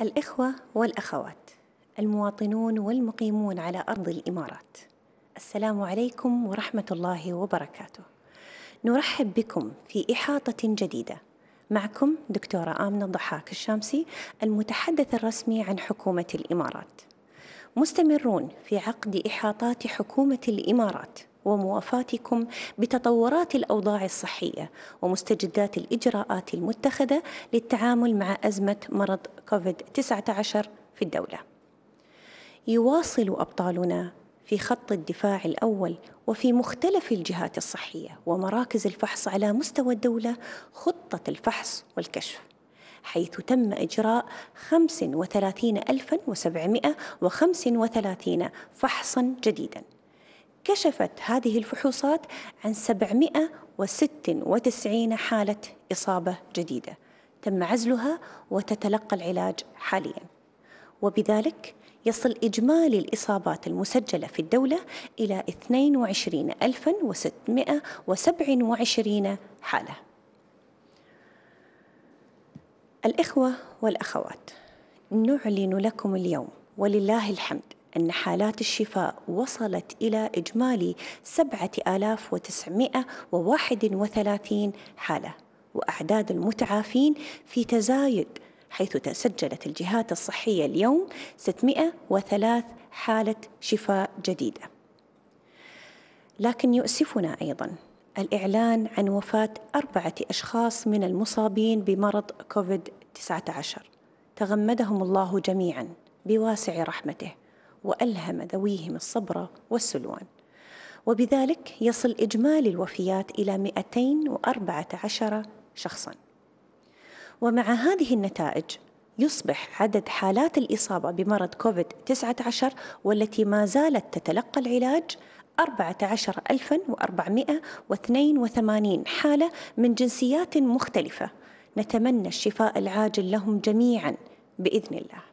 الإخوة والأخوات، المواطنون والمقيمون على أرض الإمارات، السلام عليكم ورحمة الله وبركاته. نرحب بكم في إحاطة جديدة. معكم دكتورة آمنة الضحاك الشامسي، المتحدث الرسمي عن حكومة الإمارات. مستمرون في عقد إحاطات حكومة الإمارات وموافاتكم بتطورات الأوضاع الصحية ومستجدات الإجراءات المتخذة للتعامل مع أزمة مرض كوفيد-19 في الدولة. يواصل أبطالنا في خط الدفاع الأول وفي مختلف الجهات الصحية ومراكز الفحص على مستوى الدولة خطة الفحص والكشف حيث تم إجراء 35735 فحصا جديداً كشفت هذه الفحوصات عن 796 حالة إصابة جديدة تم عزلها وتتلقى العلاج حاليا وبذلك يصل إجمالي الإصابات المسجلة في الدولة إلى 22627 حالة الإخوة والأخوات نعلن لكم اليوم ولله الحمد أن حالات الشفاء وصلت إلى إجمالي 7931 حالة وأعداد المتعافين في تزايد حيث تسجلت الجهات الصحية اليوم 603 حالة شفاء جديدة لكن يؤسفنا أيضاً الإعلان عن وفاة أربعة أشخاص من المصابين بمرض كوفيد 19 تغمدهم الله جميعا بواسع رحمته والهم ذويهم الصبر والسلوان وبذلك يصل اجمالي الوفيات الى 214 شخصا ومع هذه النتائج يصبح عدد حالات الإصابة بمرض كوفيد 19 والتي ما زالت تتلقى العلاج 14482 حالة من جنسيات مختلفة نتمنى الشفاء العاجل لهم جميعا بإذن الله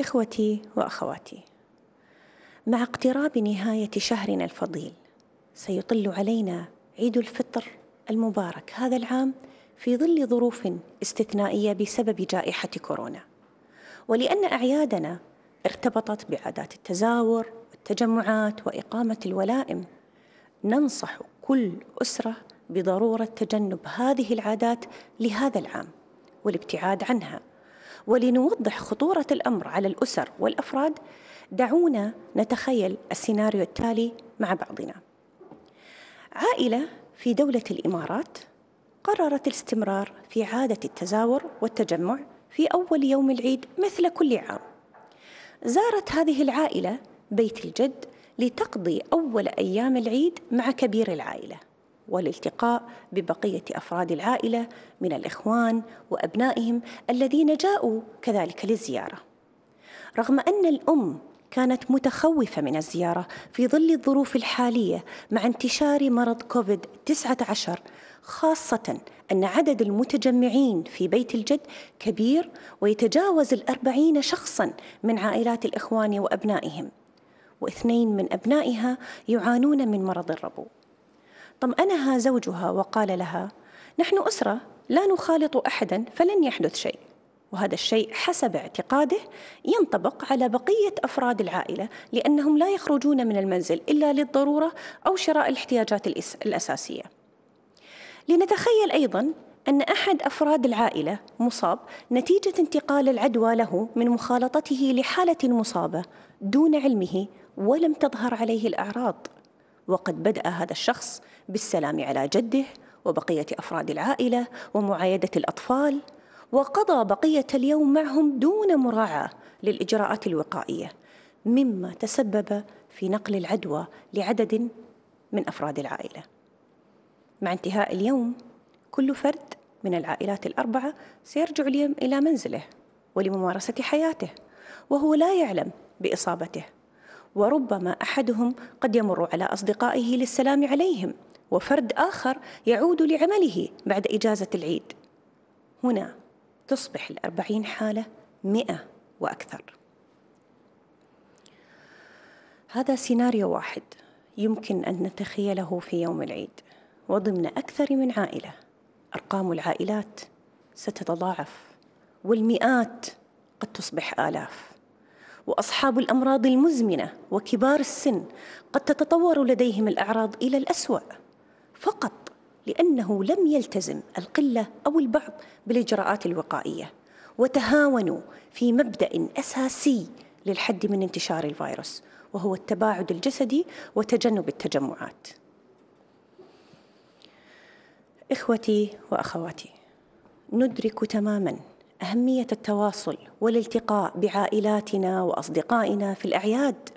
إخوتي وأخواتي مع اقتراب نهاية شهرنا الفضيل سيطل علينا عيد الفطر المبارك هذا العام في ظل ظروف استثنائية بسبب جائحة كورونا ولأن أعيادنا ارتبطت بعادات التزاور والتجمعات وإقامة الولائم ننصح كل أسرة بضرورة تجنب هذه العادات لهذا العام والابتعاد عنها ولنوضح خطورة الأمر على الأسر والأفراد دعونا نتخيل السيناريو التالي مع بعضنا عائلة في دولة الإمارات قررت الاستمرار في عادة التزاور والتجمع في أول يوم العيد مثل كل عام زارت هذه العائلة بيت الجد لتقضي أول أيام العيد مع كبير العائلة والالتقاء ببقية أفراد العائلة من الإخوان وأبنائهم الذين جاءوا كذلك للزيارة رغم أن الأم كانت متخوفة من الزيارة في ظل الظروف الحالية مع انتشار مرض كوفيد 19 خاصة أن عدد المتجمعين في بيت الجد كبير ويتجاوز الأربعين شخصا من عائلات الإخوان وأبنائهم واثنين من أبنائها يعانون من مرض الربو طمأنها زوجها وقال لها نحن أسرة لا نخالط أحدا فلن يحدث شيء وهذا الشيء حسب اعتقاده ينطبق على بقية أفراد العائلة لأنهم لا يخرجون من المنزل إلا للضرورة أو شراء الاحتياجات الأساسية لنتخيل أيضا أن أحد أفراد العائلة مصاب نتيجة انتقال العدوى له من مخالطته لحالة مصابة دون علمه ولم تظهر عليه الأعراض وقد بدأ هذا الشخص بالسلام على جده وبقية أفراد العائلة ومعايدة الأطفال وقضى بقية اليوم معهم دون مراعاة للإجراءات الوقائية مما تسبب في نقل العدوى لعدد من أفراد العائلة مع انتهاء اليوم كل فرد من العائلات الأربعة سيرجع إلى منزله ولممارسة حياته وهو لا يعلم بإصابته وربما أحدهم قد يمر على أصدقائه للسلام عليهم وفرد آخر يعود لعمله بعد إجازة العيد هنا تصبح الأربعين حالة مئة وأكثر هذا سيناريو واحد يمكن أن نتخيله في يوم العيد وضمن أكثر من عائلة أرقام العائلات ستتضاعف والمئات قد تصبح آلاف وأصحاب الأمراض المزمنة وكبار السن قد تتطور لديهم الأعراض إلى الأسوأ فقط لأنه لم يلتزم القلة أو البعض بالإجراءات الوقائية وتهاونوا في مبدأ أساسي للحد من انتشار الفيروس وهو التباعد الجسدي وتجنب التجمعات إخوتي وأخواتي ندرك تماما أهمية التواصل والالتقاء بعائلاتنا وأصدقائنا في الأعياد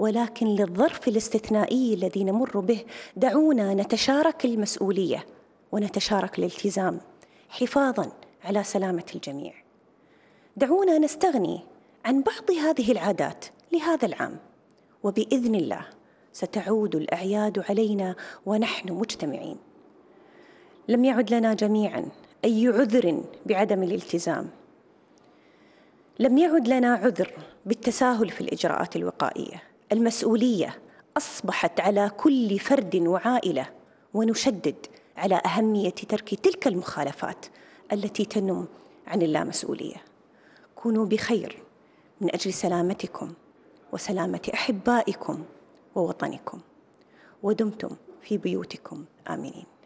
ولكن للظرف الاستثنائي الذي نمر به دعونا نتشارك المسؤوليه ونتشارك الالتزام حفاظا على سلامه الجميع. دعونا نستغني عن بعض هذه العادات لهذا العام وباذن الله ستعود الاعياد علينا ونحن مجتمعين. لم يعد لنا جميعا اي عذر بعدم الالتزام. لم يعد لنا عذر بالتساهل في الاجراءات الوقائيه. المسؤوليه اصبحت على كل فرد وعائله ونشدد على اهميه ترك تلك المخالفات التي تنم عن اللامسؤوليه كونوا بخير من اجل سلامتكم وسلامه احبائكم ووطنكم ودمتم في بيوتكم امنين